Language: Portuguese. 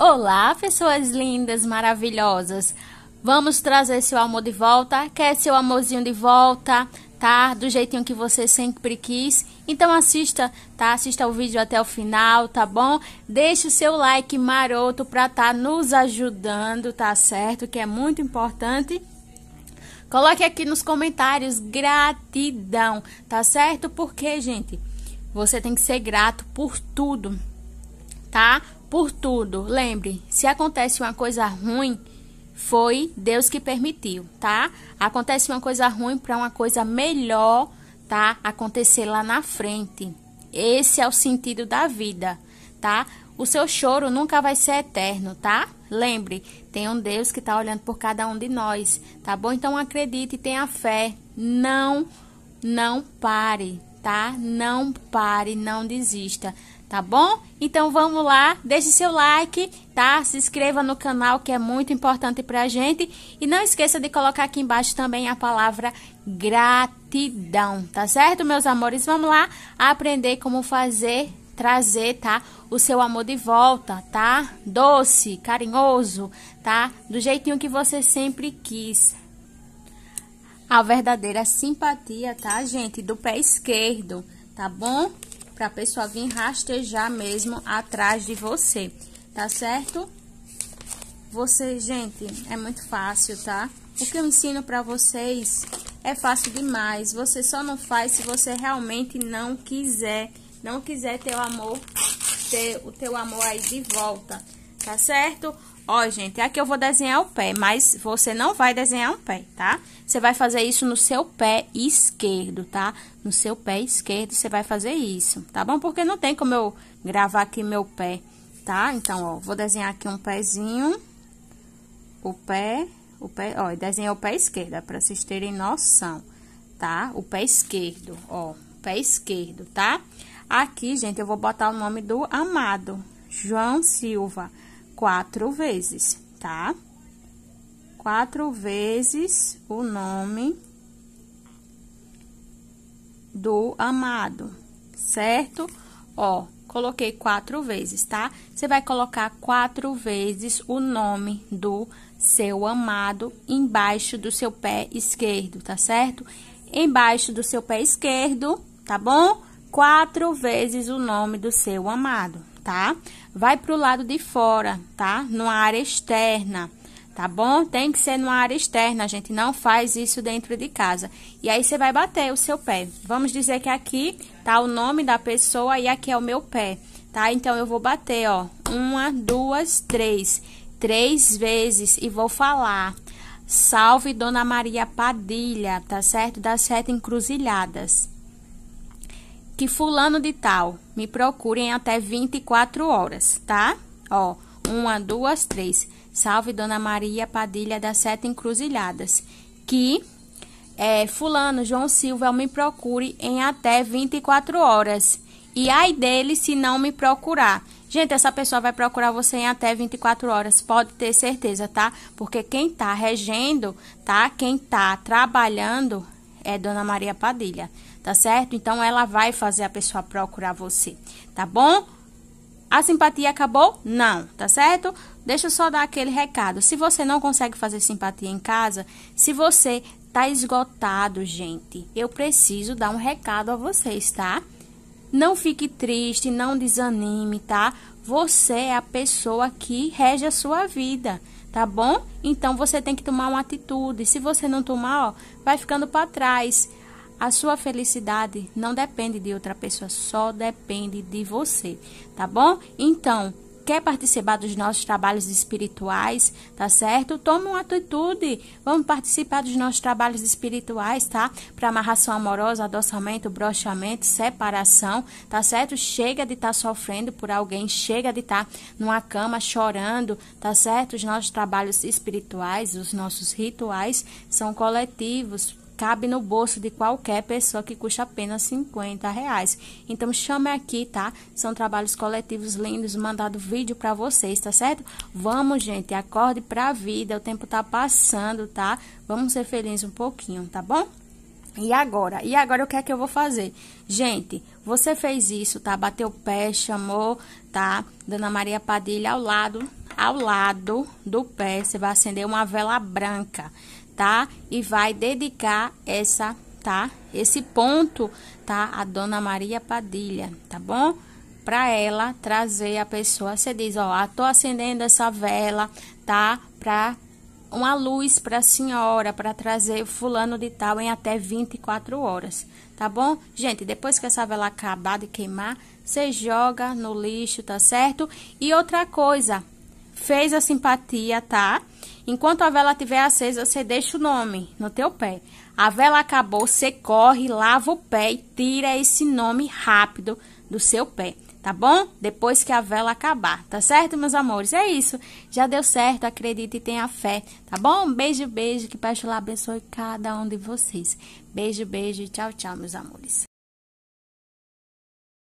Olá, pessoas lindas, maravilhosas. Vamos trazer seu amor de volta? Quer seu amorzinho de volta? Tá? Do jeitinho que você sempre quis? Então assista, tá? Assista o vídeo até o final, tá bom? Deixe o seu like maroto pra tá nos ajudando, tá certo? Que é muito importante. Coloque aqui nos comentários gratidão, tá certo? Porque, gente, você tem que ser grato por tudo, tá? Por tudo, lembre, se acontece uma coisa ruim, foi Deus que permitiu, tá? Acontece uma coisa ruim para uma coisa melhor, tá? Acontecer lá na frente. Esse é o sentido da vida, tá? O seu choro nunca vai ser eterno, tá? Lembre, tem um Deus que está olhando por cada um de nós, tá bom? Então acredite, e tenha fé, não, não pare, tá? Não pare, não desista, tá bom? Então vamos lá, deixe seu like, tá? Se inscreva no canal que é muito importante pra gente e não esqueça de colocar aqui embaixo também a palavra gratidão, tá certo, meus amores? Vamos lá aprender como fazer trazer, tá? O seu amor de volta, tá? Doce, carinhoso, tá? Do jeitinho que você sempre quis a verdadeira simpatia, tá, gente? Do pé esquerdo, tá bom? Pra pessoa vir rastejar mesmo atrás de você, tá certo? Você, gente, é muito fácil, tá? O que eu ensino pra vocês é fácil demais. Você só não faz se você realmente não quiser. Não quiser ter o amor, ter o teu amor aí de volta, tá certo? Ó, gente, é aqui eu vou desenhar o pé, mas você não vai desenhar um pé, tá? Você vai fazer isso no seu pé esquerdo, tá? No seu pé esquerdo você vai fazer isso, tá bom? Porque não tem como eu gravar aqui meu pé, tá? Então, ó, vou desenhar aqui um pezinho, o pé, o pé, ó, desenhar o pé esquerdo, é pra vocês terem noção, tá? O pé esquerdo, ó, pé esquerdo, tá? Aqui, gente, eu vou botar o nome do amado, João Silva, Silva quatro vezes, tá? Quatro vezes o nome do amado, certo? Ó, coloquei quatro vezes, tá? Você vai colocar quatro vezes o nome do seu amado embaixo do seu pé esquerdo, tá certo? Embaixo do seu pé esquerdo, tá bom? Quatro vezes o nome do seu amado tá? Vai pro lado de fora, tá? Numa área externa, tá bom? Tem que ser numa área externa, a gente não faz isso dentro de casa. E aí, você vai bater o seu pé. Vamos dizer que aqui tá o nome da pessoa e aqui é o meu pé, tá? Então, eu vou bater, ó, uma, duas, três, três vezes e vou falar... Salve Dona Maria Padilha, tá certo? Das sete encruzilhadas que fulano de tal me procure em até 24 horas, tá? Ó, uma, duas, três. Salve Dona Maria Padilha das Sete Encruzilhadas. Que é, fulano João Silva me procure em até 24 horas. E ai dele se não me procurar. Gente, essa pessoa vai procurar você em até 24 horas, pode ter certeza, tá? Porque quem tá regendo, tá? Quem tá trabalhando é Dona Maria Padilha tá certo? Então ela vai fazer a pessoa procurar você, tá bom? A simpatia acabou? Não, tá certo? Deixa eu só dar aquele recado. Se você não consegue fazer simpatia em casa, se você tá esgotado, gente, eu preciso dar um recado a vocês, tá? Não fique triste, não desanime, tá? Você é a pessoa que rege a sua vida, tá bom? Então você tem que tomar uma atitude. Se você não tomar, ó, vai ficando para trás. A sua felicidade não depende de outra pessoa, só depende de você, tá bom? Então, quer participar dos nossos trabalhos espirituais, tá certo? Toma uma atitude, vamos participar dos nossos trabalhos espirituais, tá? Para amarração amorosa, adoçamento, brochamento, separação, tá certo? Chega de estar tá sofrendo por alguém, chega de estar tá numa cama chorando, tá certo? Os nossos trabalhos espirituais, os nossos rituais são coletivos, cabe no bolso de qualquer pessoa que custa apenas 50 reais. Então chame aqui, tá? São trabalhos coletivos lindos, mandado vídeo para vocês, tá certo? Vamos, gente, acorde pra vida, o tempo tá passando, tá? Vamos ser felizes um pouquinho, tá bom? E agora? E agora o que é que eu vou fazer? Gente, você fez isso, tá? Bateu pé, chamou, tá? Dona Maria Padilha ao lado, ao lado do pé, você vai acender uma vela branca tá? E vai dedicar essa, tá? Esse ponto, tá? A Dona Maria Padilha, tá bom? Para ela trazer a pessoa, você diz, ó, ah, tô acendendo essa vela, tá? Para uma luz para a senhora, para trazer fulano de tal em até 24 horas, tá bom? Gente, depois que essa vela acabar de queimar, você joga no lixo, tá certo? E outra coisa, fez a simpatia, tá? Enquanto a vela estiver acesa, você deixa o nome no teu pé. A vela acabou, você corre, lava o pé e tira esse nome rápido do seu pé, tá bom? Depois que a vela acabar, tá certo, meus amores? É isso. Já deu certo, acredite e tenha fé, tá bom? Beijo, beijo, que Pai Chula abençoe cada um de vocês. Beijo, beijo, tchau, tchau, meus amores.